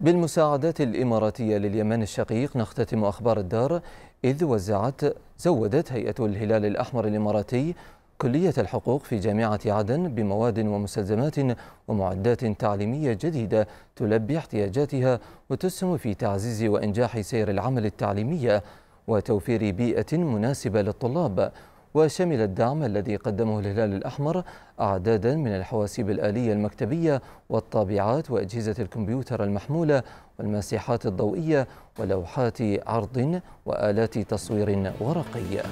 بالمساعدات الإماراتية لليمن الشقيق نختتم أخبار الدار إذ وزعت زودت هيئة الهلال الأحمر الإماراتي كلية الحقوق في جامعة عدن بمواد ومستلزمات ومعدات تعليمية جديدة تلبي احتياجاتها وتسهم في تعزيز وإنجاح سير العمل التعليمية وتوفير بيئة مناسبة للطلاب وشمل الدعم الذي قدمه الهلال الأحمر أعدادا من الحواسيب الآلية المكتبية والطابعات وأجهزة الكمبيوتر المحمولة والمساحات الضوئية ولوحات عرض وآلات تصوير ورقية.